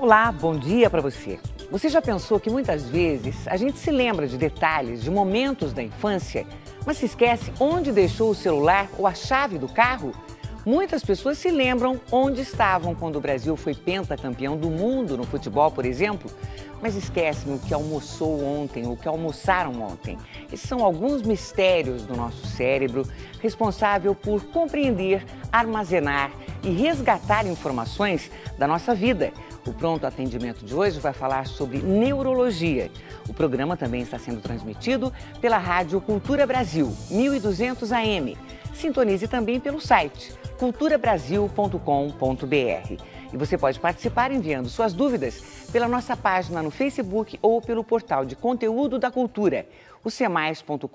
Olá, bom dia para você. Você já pensou que muitas vezes a gente se lembra de detalhes, de momentos da infância, mas se esquece onde deixou o celular ou a chave do carro? Muitas pessoas se lembram onde estavam quando o Brasil foi pentacampeão do mundo no futebol, por exemplo, mas esquecem o que almoçou ontem, o que almoçaram ontem. Esses são alguns mistérios do nosso cérebro, responsável por compreender, armazenar e resgatar informações da nossa vida o Pronto Atendimento de hoje vai falar sobre neurologia. O programa também está sendo transmitido pela Rádio Cultura Brasil, 1200 AM. Sintonize também pelo site culturabrasil.com.br. E você pode participar enviando suas dúvidas pela nossa página no Facebook ou pelo portal de conteúdo da cultura, o cmais.com.br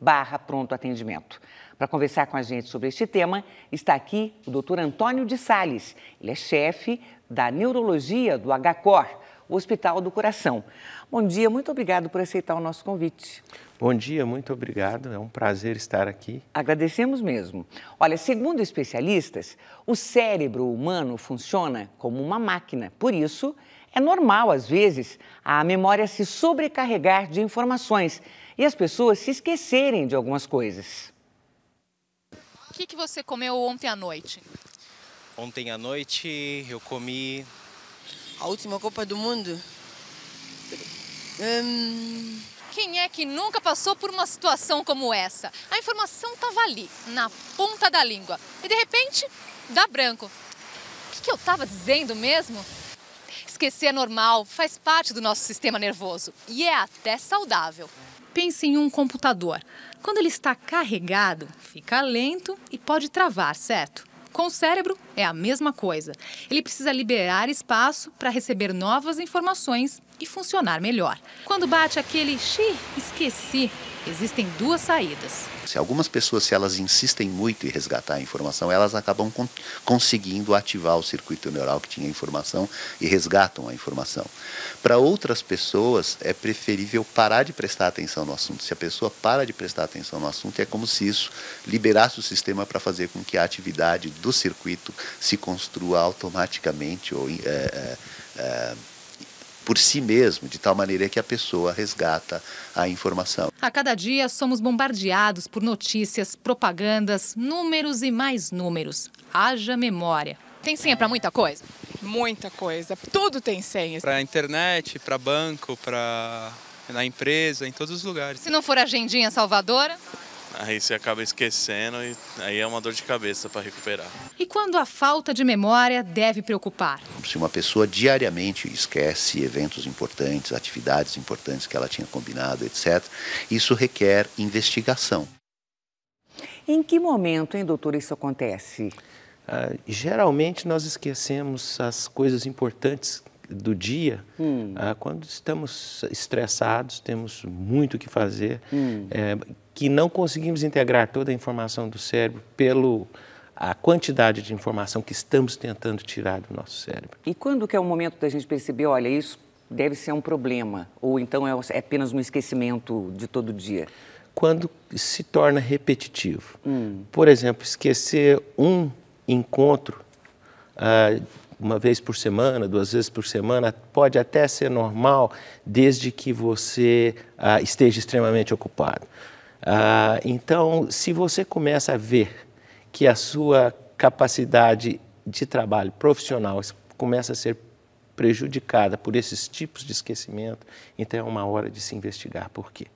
barra pronto atendimento. Para conversar com a gente sobre este tema, está aqui o doutor Antônio de Sales. Ele é chefe da Neurologia do HCOR, o Hospital do Coração. Bom dia, muito obrigado por aceitar o nosso convite. Bom dia, muito obrigado. É um prazer estar aqui. Agradecemos mesmo. Olha, segundo especialistas, o cérebro humano funciona como uma máquina. Por isso, é normal, às vezes, a memória se sobrecarregar de informações e as pessoas se esquecerem de algumas coisas. O que, que você comeu ontem à noite? Ontem à noite eu comi. A última Copa do Mundo? Hum... Quem é que nunca passou por uma situação como essa? A informação estava ali, na ponta da língua. E de repente, dá branco. O que, que eu estava dizendo mesmo? Esquecer é normal, faz parte do nosso sistema nervoso e é até saudável. Pense em um computador. Quando ele está carregado, fica lento e pode travar, certo? Com o cérebro é a mesma coisa. Ele precisa liberar espaço para receber novas informações e funcionar melhor. Quando bate aquele xi, esqueci, existem duas saídas se algumas pessoas, se elas insistem muito em resgatar a informação, elas acabam con conseguindo ativar o circuito neural que tinha a informação e resgatam a informação. Para outras pessoas, é preferível parar de prestar atenção no assunto. Se a pessoa para de prestar atenção no assunto, é como se isso liberasse o sistema para fazer com que a atividade do circuito se construa automaticamente ou é, é, é, por si mesmo, de tal maneira que a pessoa resgata a informação. A cada dia somos bombardeados por notícias, propagandas, números e mais números. Haja memória. Tem senha para muita coisa? Muita coisa. Tudo tem senha. Para internet, para banco, para na empresa, em todos os lugares. Se não for agendinha salvadora, Aí você acaba esquecendo e aí é uma dor de cabeça para recuperar. E quando a falta de memória deve preocupar? Se uma pessoa diariamente esquece eventos importantes, atividades importantes que ela tinha combinado, etc., isso requer investigação. Em que momento, hein, doutor, isso acontece? Ah, geralmente nós esquecemos as coisas importantes do dia, hum. Ah, quando estamos estressados, temos muito o que fazer, hum. É, que não conseguimos integrar toda a informação do cérebro pelo a quantidade de informação que estamos tentando tirar do nosso cérebro. E quando que é o momento da gente perceber, olha, isso deve ser um problema, ou então é, é apenas um esquecimento de todo dia? Quando se torna repetitivo. Hum. Por exemplo, esquecer um encontro ah, uma vez por semana, duas vezes por semana, pode até ser normal, desde que você ah, esteja extremamente ocupado. Ah, então, se você começa a ver que a sua capacidade de trabalho profissional começa a ser prejudicada por esses tipos de esquecimento, então é uma hora de se investigar por quê.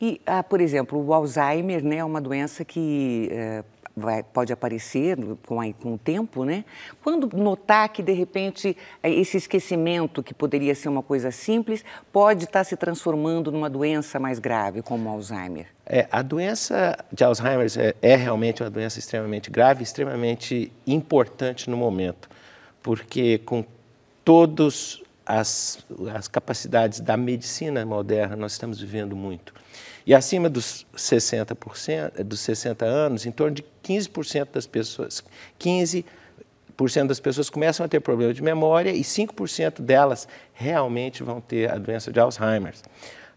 E, ah, por exemplo, o Alzheimer né, é uma doença que eh, vai, pode aparecer com, a, com o tempo, né? Quando notar que, de repente, é, esse esquecimento, que poderia ser uma coisa simples, pode estar tá se transformando numa doença mais grave, como o Alzheimer? É, a doença de Alzheimer é, é realmente uma doença extremamente grave, extremamente importante no momento, porque com todas as capacidades da medicina moderna, nós estamos vivendo muito. E acima dos 60%, eh, dos 60 anos, em torno de 15% das pessoas, 15 das pessoas começam a ter problema de memória e 5% delas realmente vão ter a doença de Alzheimer.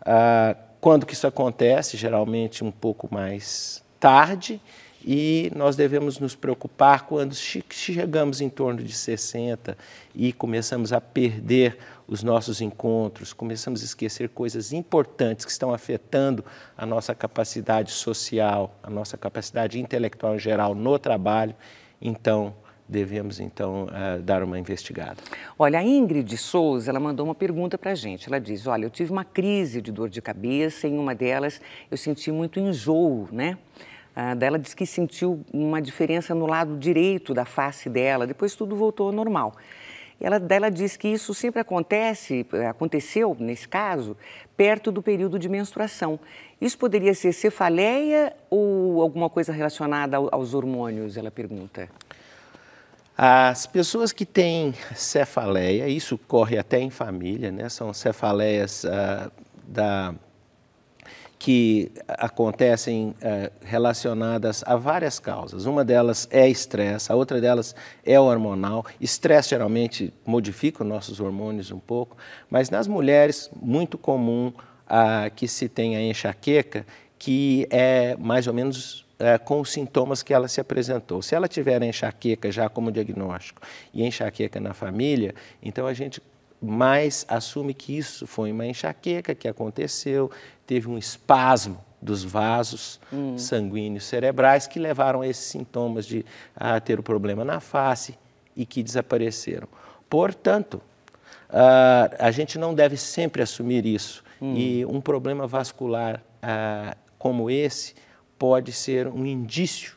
Ah, quando que isso acontece? Geralmente um pouco mais tarde, e nós devemos nos preocupar quando chegamos em torno de 60 e começamos a perder os nossos encontros, começamos a esquecer coisas importantes que estão afetando a nossa capacidade social, a nossa capacidade intelectual em geral no trabalho. Então, devemos então uh, dar uma investigada. Olha, a Ingrid Souza, ela mandou uma pergunta para a gente. Ela diz, olha, eu tive uma crise de dor de cabeça, em uma delas eu senti muito enjoo, né? dela disse que sentiu uma diferença no lado direito da face dela, depois tudo voltou ao normal. Ela, ela diz que isso sempre acontece, aconteceu nesse caso, perto do período de menstruação. Isso poderia ser cefaleia ou alguma coisa relacionada aos hormônios, ela pergunta. As pessoas que têm cefaleia, isso corre até em família, né? são cefaleias ah, da que acontecem eh, relacionadas a várias causas. Uma delas é estresse, a outra delas é hormonal. Estresse geralmente modifica os nossos hormônios um pouco, mas nas mulheres, muito comum a ah, que se tenha enxaqueca, que é mais ou menos eh, com os sintomas que ela se apresentou. Se ela tiver enxaqueca já como diagnóstico e enxaqueca na família, então a gente mais assume que isso foi uma enxaqueca que aconteceu, teve um espasmo dos vasos hum. sanguíneos cerebrais que levaram a esses sintomas de a ter o um problema na face e que desapareceram. Portanto, uh, a gente não deve sempre assumir isso. Hum. E um problema vascular uh, como esse pode ser um indício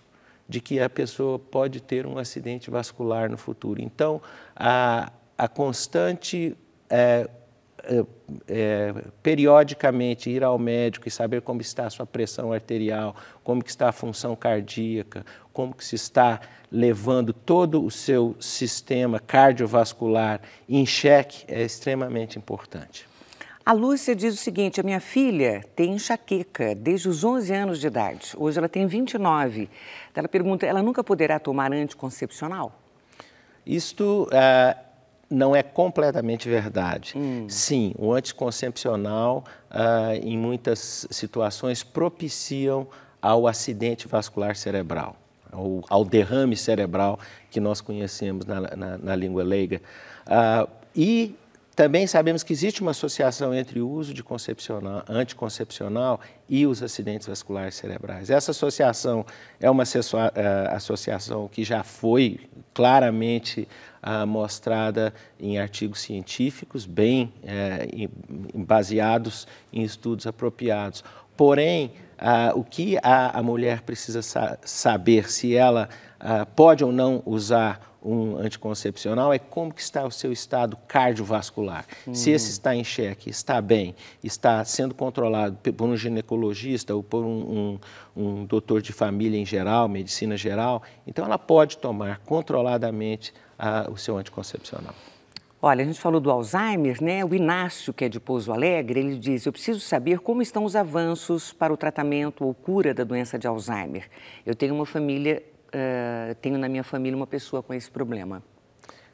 de que a pessoa pode ter um acidente vascular no futuro. Então, a, a constante eh, é, periodicamente ir ao médico e saber como está a sua pressão arterial, como está a função cardíaca, como que se está levando todo o seu sistema cardiovascular em xeque é extremamente importante. A Lúcia diz o seguinte: a minha filha tem enxaqueca desde os 11 anos de idade. Hoje ela tem 29. Ela pergunta: ela nunca poderá tomar anticoncepcional? Isto eh, não é completamente verdade. Hum. Sim, o anticoncepcional, ah, em muitas situações, propiciam ao acidente vascular cerebral, ou ao derrame cerebral que nós conhecemos na, na, na língua leiga. Ah, e também sabemos que existe uma associação entre o uso de concepcional, anticoncepcional e os acidentes vasculares cerebrais. Essa associação é uma eh, associação que já foi claramente ah, mostrada em artigos científicos, bem eh, em, baseados em estudos apropriados. Porém, ah, o que a, a mulher precisa sa saber se ela ah, pode ou não usar um anticoncepcional é como que está o seu estado cardiovascular. Se esse está em xeque, está bem, está sendo controlado por um ginecologista ou por um, um, um doutor de família em geral, medicina geral, então ela pode tomar controladamente a, o seu anticoncepcional. Olha, a gente falou do Alzheimer, né? O Inácio, que é de Pouso Alegre, ele diz: Eu preciso saber como estão os avanços para o tratamento ou cura da doença de Alzheimer. Eu tenho uma família uh, tenho na minha família uma pessoa com esse problema.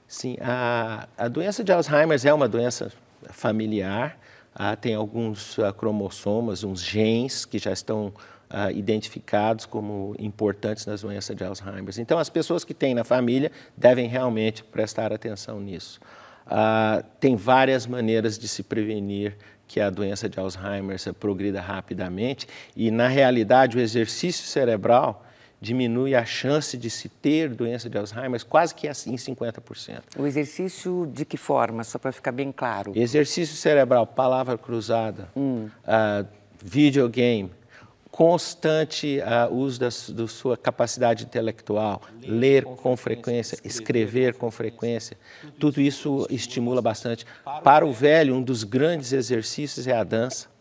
Sim, a, a doença de Alzheimer é uma doença familiar. Uh, tem alguns uh, cromossomas, uns genes que já estão Uh, identificados como importantes na doença de Alzheimer. Então, as pessoas que têm na família devem realmente prestar atenção nisso. Uh, tem várias maneiras de se prevenir que a doença de Alzheimer se progrida rapidamente e, na realidade, o exercício cerebral diminui a chance de se ter doença de Alzheimer quase que é assim 50%. O exercício de que forma, só para ficar bem claro? Exercício cerebral, palavra cruzada, hum. uh, videogame, constante uh, uso da, da, sua capacidade intelectual, ler, ler com, frequência, escrever, escrever com frequência, tudo isso estimula bastante. Para o velho, um dos grandes exercícios é a dança.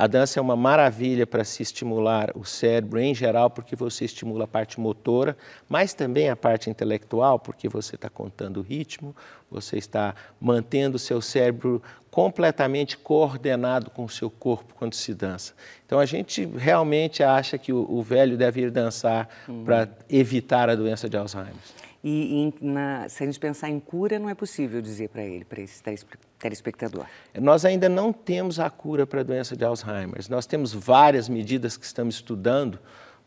A dança é uma maravilha para se estimular o cérebro em geral, porque você estimula a parte motora, mas também a parte intelectual, porque você está contando o ritmo, você está mantendo o seu cérebro completamente coordenado com o seu corpo quando se dança. Então a gente realmente acha que o, o velho deve ir dançar para hum. evitar a doença de Alzheimer. E, e na, se a gente pensar em cura, não é possível dizer para ele, para esse telespectador. Nós ainda não temos a cura para a doença de Alzheimer. Nós temos várias medidas que estamos estudando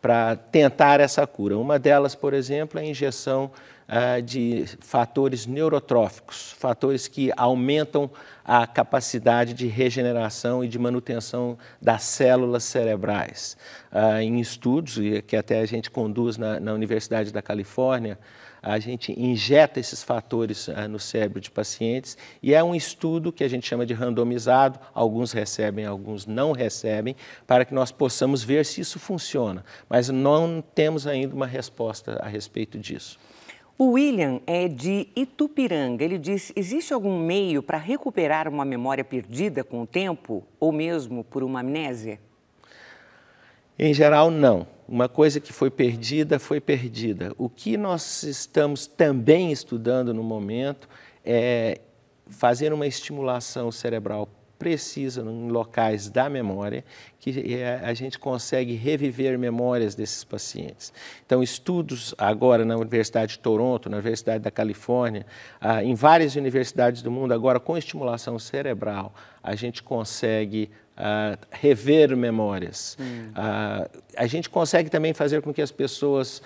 para tentar essa cura. Uma delas, por exemplo, é a injeção ah, de fatores neurotróficos, fatores que aumentam a capacidade de regeneração e de manutenção das células cerebrais. Ah, em estudos, que até a gente conduz na, na Universidade da Califórnia, a gente injeta esses fatores ah, no cérebro de pacientes e é um estudo que a gente chama de randomizado, alguns recebem, alguns não recebem, para que nós possamos ver se isso funciona. Mas não temos ainda uma resposta a respeito disso. O William é de Itupiranga. Ele diz: existe algum meio para recuperar uma memória perdida com o tempo ou mesmo por uma amnésia? Em geral, não. Uma coisa que foi perdida, foi perdida. O que nós estamos também estudando no momento é fazer uma estimulação cerebral precisa em locais da memória que é, a gente consegue reviver memórias desses pacientes. Então, estudos agora na Universidade de Toronto, na Universidade da Califórnia, ah, em várias universidades do mundo, agora com estimulação cerebral, a gente consegue rever memórias. Hum. a gente consegue também fazer com que as pessoas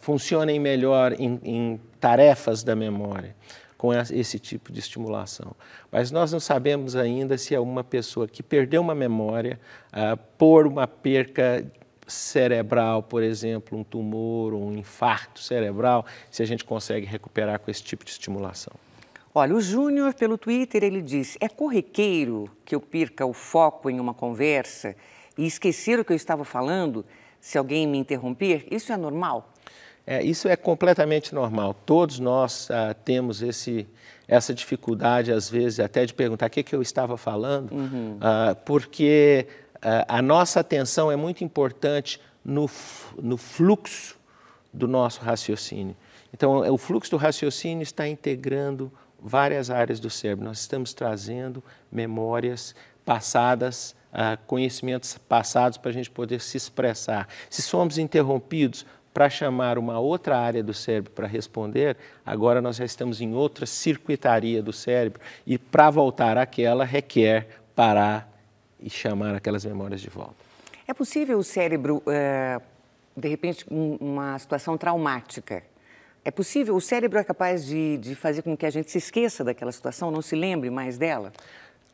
funcionem melhor em, em tarefas da memória com esse tipo de estimulação. Mas nós não sabemos ainda se é uma pessoa que perdeu uma memória por uma perca cerebral, por exemplo, um tumor ou um infarto cerebral, se a gente consegue recuperar com esse tipo de estimulação. Olha, o Júnior, pelo Twitter, ele diz: é corriqueiro que eu perca o foco em uma conversa e esquecer o que eu estava falando se alguém me interromper? Isso é normal? É, isso é completamente normal. Todos nós ah, temos esse, essa dificuldade, às vezes, até de perguntar o que, que eu estava falando, uhum. ah, porque ah, a nossa atenção é muito importante no, no fluxo do nosso raciocínio. Então, o fluxo do raciocínio está integrando várias áreas do cérebro. Nós estamos trazendo memórias passadas, ah, conhecimentos passados para a gente poder se expressar. Se somos interrompidos para chamar uma outra área do cérebro para responder, agora nós já estamos em outra circuitaria do cérebro e para voltar àquela requer parar e chamar aquelas memórias de volta. É possível o cérebro, eh, de repente, uma situação traumática, é possível? O cérebro é capaz de, de fazer com que a gente se esqueça daquela situação, não se lembre mais dela?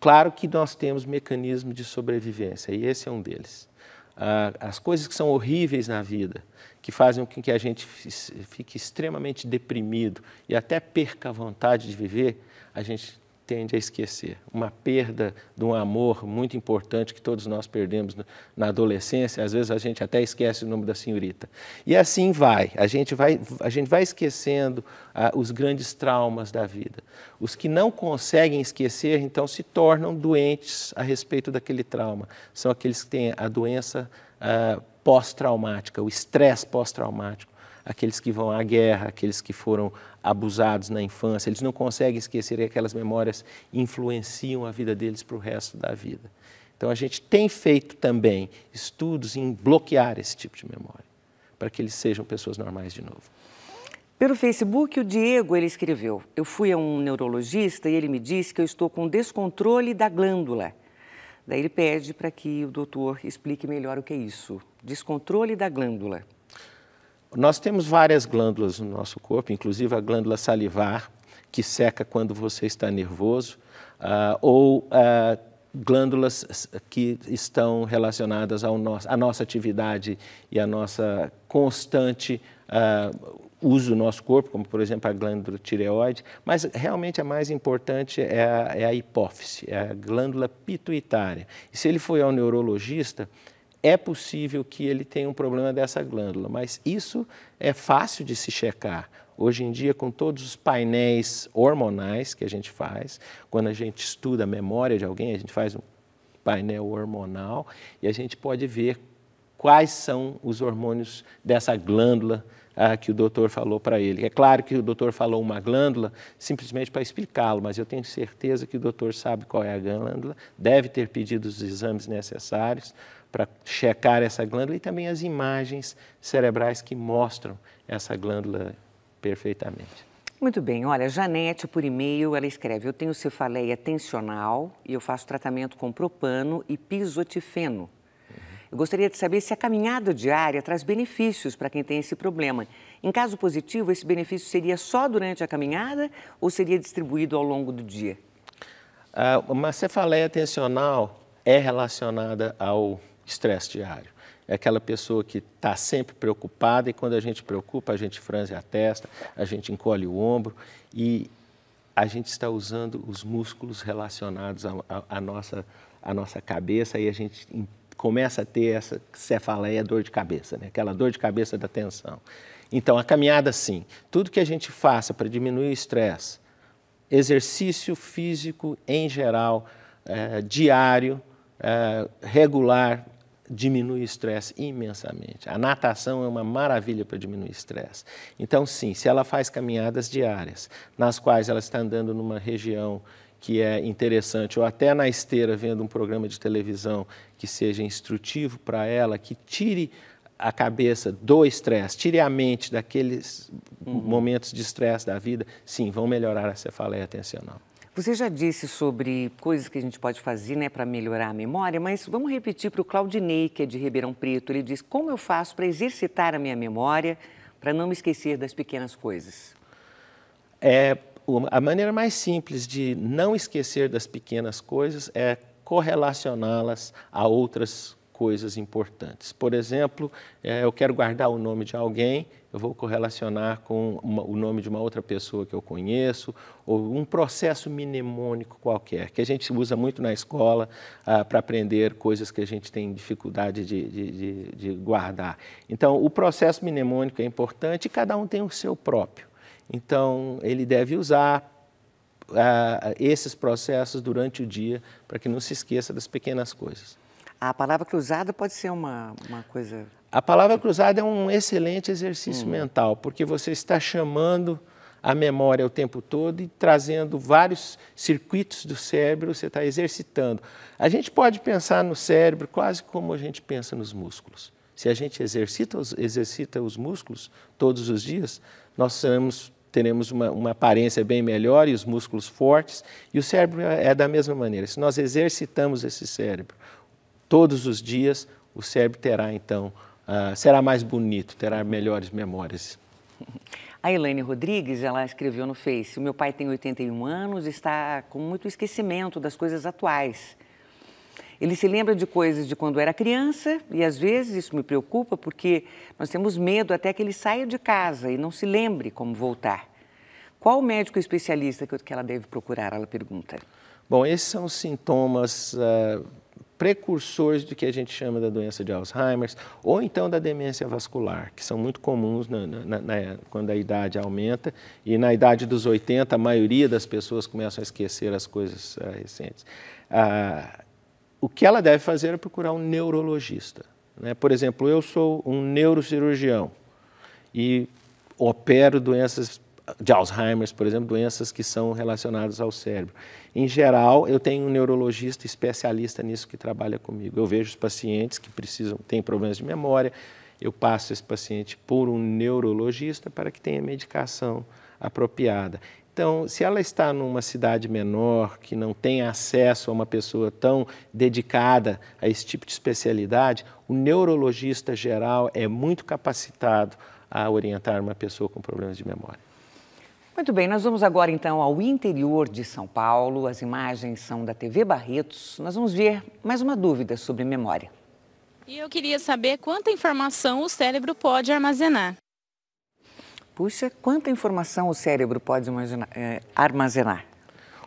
Claro que nós temos mecanismos de sobrevivência e esse é um deles. Ah, as coisas que são horríveis na vida, que fazem com que a gente fique extremamente deprimido e até perca a vontade de viver, a gente tende a esquecer. Uma perda de um amor muito importante que todos nós perdemos na adolescência, às vezes a gente até esquece o nome da senhorita. E assim vai, a gente vai, a gente vai esquecendo ah, os grandes traumas da vida. Os que não conseguem esquecer, então, se tornam doentes a respeito daquele trauma. São aqueles que têm a doença ah, pós-traumática, o estresse pós-traumático aqueles que vão à guerra, aqueles que foram abusados na infância, eles não conseguem esquecer que aquelas memórias influenciam a vida deles para o resto da vida. Então a gente tem feito também estudos em bloquear esse tipo de memória, para que eles sejam pessoas normais de novo. Pelo Facebook, o Diego ele escreveu: Eu fui a um neurologista e ele me disse que eu estou com descontrole da glândula. Daí ele pede para que o doutor explique melhor o que é isso. Descontrole da glândula. Nós temos várias glândulas no nosso corpo, inclusive a glândula salivar, que seca quando você está nervoso, uh, ou uh, glândulas que estão relacionadas ao à nossa atividade e à nossa constante uh, uso do nosso corpo, como por exemplo a glândula tireoide, mas realmente a mais importante é a, é a hipófise, é a glândula pituitária. E se ele foi ao neurologista, é possível que ele tenha um problema dessa glândula, mas isso é fácil de se checar. Hoje em dia, com todos os painéis hormonais que a gente faz, quando a gente estuda a memória de alguém, a gente faz um painel hormonal e a gente pode ver quais são os hormônios dessa glândula ah, que o doutor falou para ele. É claro que o doutor falou uma glândula simplesmente para explicá-lo, mas eu tenho certeza que o doutor sabe qual é a glândula, deve ter pedido os exames necessários para checar essa glândula e também as imagens cerebrais que mostram essa glândula perfeitamente. Muito bem, olha, Janete, por e-mail, ela escreve: Eu tenho cefaleia tensional e eu faço tratamento com propano e pisotifeno. Uhum. Eu gostaria de saber se a caminhada diária traz benefícios para quem tem esse problema. Em caso positivo, esse benefício seria só durante a caminhada ou seria distribuído ao longo do dia? Uh, uma cefaleia tensional é relacionada ao estresse diário. É aquela pessoa que está sempre preocupada e quando a gente preocupa, a gente franze a testa, a gente encolhe o ombro e a gente está usando os músculos relacionados à nossa, a nossa cabeça e a gente começa a ter essa cefaleia, dor de cabeça, né? aquela dor de cabeça da tensão. Então, a caminhada, sim. Tudo que a gente faça para diminuir o estresse, exercício físico em geral, é, diário, é, regular, diminui o estresse imensamente. A natação é uma maravilha para diminuir o estresse. Então, sim, se ela faz caminhadas diárias, nas quais ela está andando numa região que é interessante, ou até na esteira vendo um programa de televisão que seja instrutivo para ela, que tire a cabeça do estresse, tire a mente daqueles uhum. momentos de estresse da vida, sim, vão melhorar a cefaleia atencional. Você já disse sobre coisas que a gente pode fazer né, para melhorar a memória, mas vamos repetir para o Claudinei, que é de Ribeirão Preto. Ele diz: Como eu faço para exercitar a minha memória, para não me esquecer das pequenas coisas? É, a maneira mais simples de não esquecer das pequenas coisas é correlacioná-las a outras coisas importantes. Por exemplo, é, eu quero guardar o nome de alguém, eu vou correlacionar com uma, o nome de uma outra pessoa que eu conheço, ou um processo mnemônico qualquer, que a gente usa muito na escola ah, para aprender coisas que a gente tem dificuldade de, de, de, de guardar. Então, o processo mnemônico é importante e cada um tem o seu próprio. Então, ele deve usar ah, esses processos durante o dia para que não se esqueça das pequenas coisas. A palavra cruzada pode ser uma, uma coisa a palavra cruzada é um excelente exercício hum. mental, porque você está chamando a memória o tempo todo e trazendo vários circuitos do cérebro, você está exercitando. A gente pode pensar no cérebro quase como a gente pensa nos músculos. Se a gente exercita os, exercita os músculos todos os dias, nós teremos, teremos uma, uma aparência bem melhor e os músculos fortes. E o cérebro é, é da mesma maneira. Se nós exercitamos esse cérebro todos os dias, o cérebro terá então uh, será mais bonito, terá melhores memórias. A Elaine Rodrigues, ela escreveu no Face: "Meu pai tem 81 anos, está com muito esquecimento das coisas atuais. Ele se lembra de coisas de quando era criança e às vezes isso me preocupa porque nós temos medo até que ele saia de casa e não se lembre como voltar. Qual médico especialista que ela deve procurar?" Ela pergunta. Bom, esses são sintomas uh precursores do que a gente chama da doença de Alzheimer ou então da demência vascular, que são muito comuns na, na, na, quando a idade aumenta e na idade dos 80 a maioria das pessoas começam a esquecer as coisas ah, recentes. Ah, o que ela deve fazer é procurar um neurologista. Né? Por exemplo, eu sou um neurocirurgião e opero doenças de Alzheimer, por exemplo, doenças que são relacionadas ao cérebro. Em geral, eu tenho um neurologista especialista nisso que trabalha comigo. Eu vejo os pacientes que precisam, têm problemas de memória, eu passo esse paciente por um neurologista para que tenha medicação apropriada. Então, se ela está numa cidade menor, que não tem acesso a uma pessoa tão dedicada a esse tipo de especialidade, o neurologista geral é muito capacitado a orientar uma pessoa com problemas de memória. Muito bem, nós vamos agora então ao interior de São Paulo. As imagens são da TV Barretos. Nós vamos ver mais uma dúvida sobre memória. E eu queria saber quanta informação o cérebro pode armazenar. Puxa, quanta informação o cérebro pode imaginar, eh, armazenar?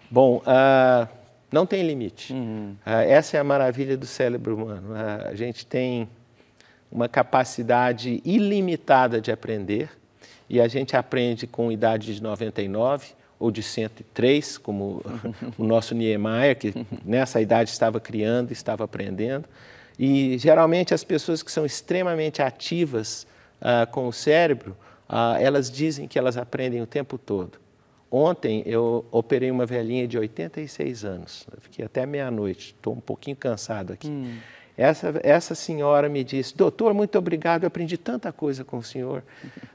Bom, uh, não tem limite. Uhum. Uh, essa é a maravilha do cérebro humano. Uh, a gente tem uma capacidade ilimitada de aprender e a gente aprende com idade de 99 ou de 103, como o nosso Niemeyer, que nessa idade estava criando, estava aprendendo. E geralmente as pessoas que são extremamente ativas ah, com o cérebro, ah, elas dizem que elas aprendem o tempo todo. Ontem eu operei uma velhinha de 86 anos, eu fiquei até meia-noite, estou um pouquinho cansado aqui. Hum. Essa, essa senhora me disse: Doutor, muito obrigado, eu aprendi tanta coisa com o senhor.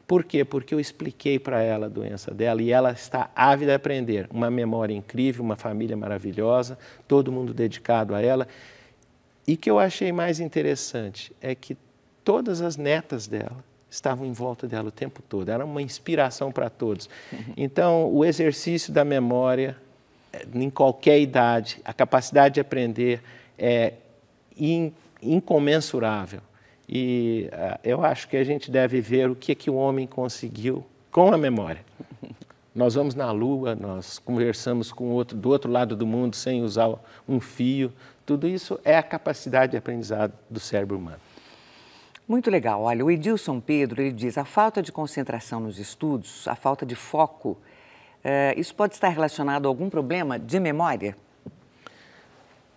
Por quê? Porque eu expliquei para ela a doença dela e ela está ávida a aprender. Uma memória incrível, uma família maravilhosa, todo mundo dedicado a ela. E que eu achei mais interessante é que todas as netas dela estavam em volta dela o tempo todo. Era uma inspiração para todos. Então, o exercício da memória, eh, em qualquer idade, a capacidade de aprender é incomensurável. E uh, eu acho que a gente deve ver o que, é que o homem conseguiu com a memória. Nós vamos na Lua, nós conversamos com outro do outro lado do mundo sem usar um fio. Tudo isso é a capacidade de aprendizado do cérebro humano. Muito legal. Olha, o Edilson Pedro ele diz: a falta de concentração nos estudos, a falta de foco, eh, isso pode estar relacionado a algum problema de memória?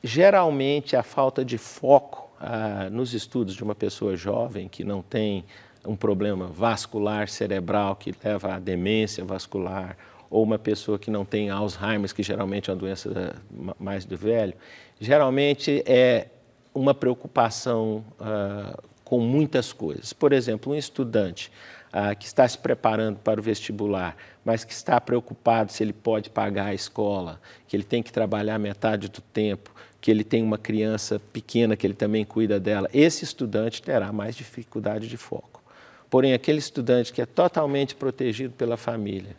geralmente a falta de foco ah, nos estudos de uma pessoa jovem que não tem um problema vascular cerebral que leva à demência vascular ou uma pessoa que não tem Alzheimer, que geralmente é uma doença eh, mais do velho, geralmente é uma preocupação ah, com muitas coisas. Por exemplo, um estudante ah, que está se preparando para o vestibular, mas que está preocupado se ele pode pagar a escola, que ele tem que trabalhar metade do tempo, que ele tem uma criança pequena que ele também cuida dela, esse estudante terá mais dificuldade de foco. Porém, aquele estudante que é totalmente protegido pela família,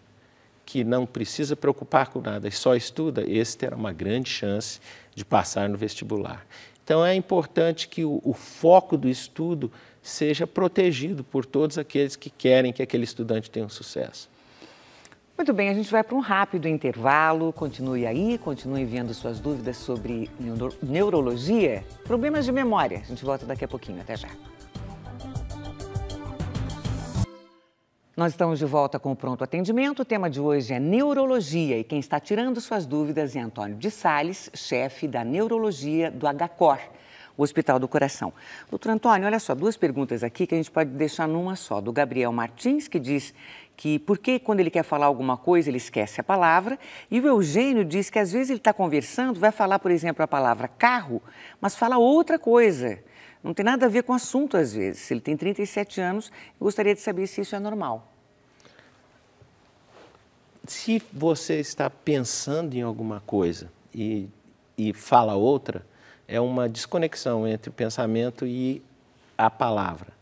que não precisa preocupar com nada e só estuda, esse terá uma grande chance de passar no vestibular. Então, é importante que o, o foco do estudo seja protegido por todos aqueles que querem que aquele estudante tenha um sucesso. Muito bem, a gente vai para um rápido intervalo. Continue aí, continue enviando suas dúvidas sobre neuro neurologia, problemas de memória. A gente volta daqui a pouquinho. Até já. Nós estamos de volta com o Pronto Atendimento. O tema de hoje é neurologia e quem está tirando suas dúvidas é Antônio de Sales, chefe da neurologia do HCOR o Hospital do Coração. Doutor Antônio, olha só, duas perguntas aqui que a gente pode deixar numa só. Do Gabriel Martins, que diz que por que quando ele quer falar alguma coisa ele esquece a palavra, e o Eugênio diz que às vezes ele está conversando, vai falar, por exemplo, a palavra carro, mas fala outra coisa. Não tem nada a ver com o assunto às vezes. Ele tem 37 anos, e gostaria de saber se isso é normal se você está pensando em alguma coisa e, e fala outra, é uma desconexão entre o pensamento e a palavra.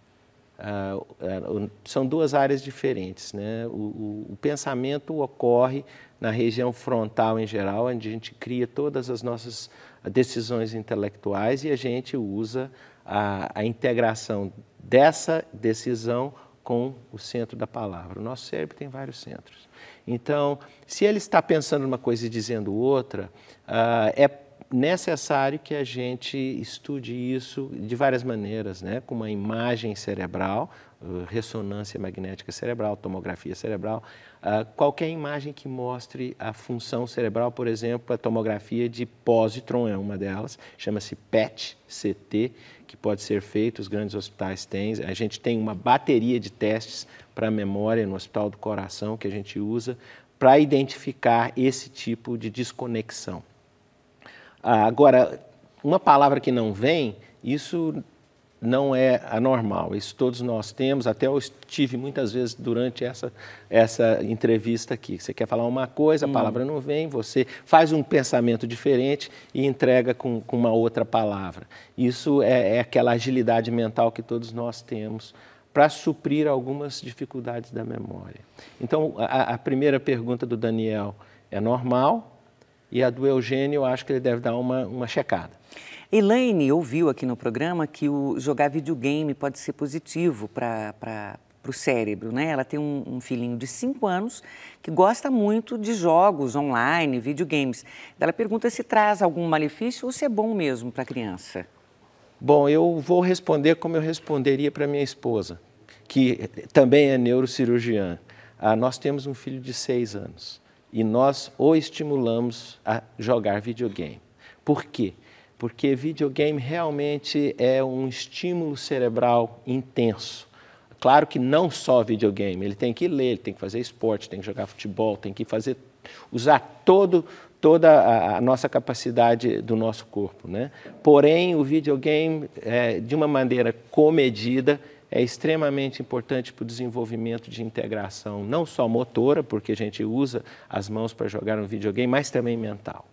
Ah, é, são duas áreas diferentes. Né? O, o, o, pensamento ocorre na região frontal em geral, onde a gente cria todas as nossas decisões intelectuais e a gente usa a, a integração dessa decisão com o centro da palavra. O nosso cérebro tem vários centros. Então, se ele está pensando uma coisa e dizendo outra, ah, é necessário que a gente estude isso de várias maneiras, né? com uma imagem cerebral, uh, ressonância magnética cerebral, tomografia cerebral, uh, qualquer imagem que mostre a função cerebral, por exemplo, a tomografia de positron é uma delas, chama-se PET, CT, que pode ser feito, os grandes hospitais têm. A gente tem uma bateria de testes para memória no Hospital do Coração que a gente usa para identificar esse tipo de desconexão. Ah, agora, uma palavra que não vem, isso não é anormal. Isso todos nós temos, até eu estive muitas vezes durante essa, essa entrevista aqui. Você quer falar uma coisa, a hum. palavra não vem, você faz um pensamento diferente e entrega com, com uma outra palavra. Isso é, é aquela agilidade mental que todos nós temos para suprir algumas dificuldades da memória. Então, a, a primeira pergunta do Daniel é normal, e a do Eugênio, eu acho que ele deve dar uma, uma checada. Elaine ouviu aqui no programa que o jogar videogame pode ser positivo para o cérebro, né? Ela tem um, um filhinho de 5 anos que gosta muito de jogos online, videogames. Ela pergunta se traz algum malefício ou se é bom mesmo para a criança. Bom, eu vou responder como eu responderia para minha esposa, que também é neurocirurgiã. Ah, nós temos um filho de 6 anos e nós o estimulamos a jogar videogame. Por quê? Porque videogame realmente é um estímulo cerebral intenso. Claro que não só videogame, ele tem que ler, ele tem que fazer esporte, tem que jogar futebol, tem que fazer usar todo toda a, nossa capacidade do nosso corpo, né? Porém, o videogame, é, de uma maneira comedida, é extremamente importante para o desenvolvimento de integração, não só motora, porque a gente usa as mãos para jogar um videogame, mas também mental.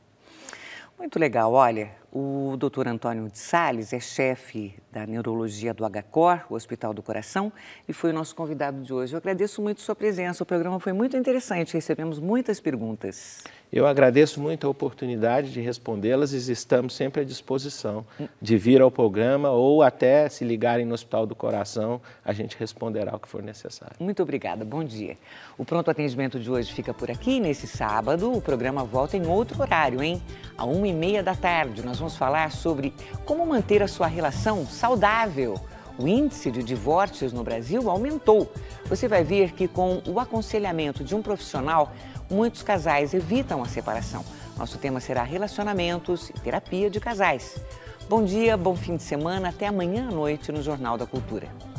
Muito legal. Olha, o doutor Antônio de Sales é chefe da neurologia do HCOR, o Hospital do Coração, e foi o nosso convidado de hoje. Eu agradeço muito sua presença. O programa foi muito interessante, recebemos muitas perguntas. Eu agradeço muito a oportunidade de respondê-las e estamos sempre à disposição de vir ao programa ou até se ligarem no Hospital do Coração, a gente responderá o que for necessário. Muito obrigada, bom dia. O pronto atendimento de hoje fica por aqui. Nesse sábado, o programa volta em outro horário, hein? À uma e meia da tarde, nós vamos falar sobre como manter a sua relação saudável o índice de divórcios no Brasil aumentou. Você vai ver que, com o aconselhamento de um profissional, muitos casais evitam a separação. Nosso tema será relacionamentos e terapia de casais. Bom dia, bom fim de semana, até amanhã à noite no Jornal da Cultura.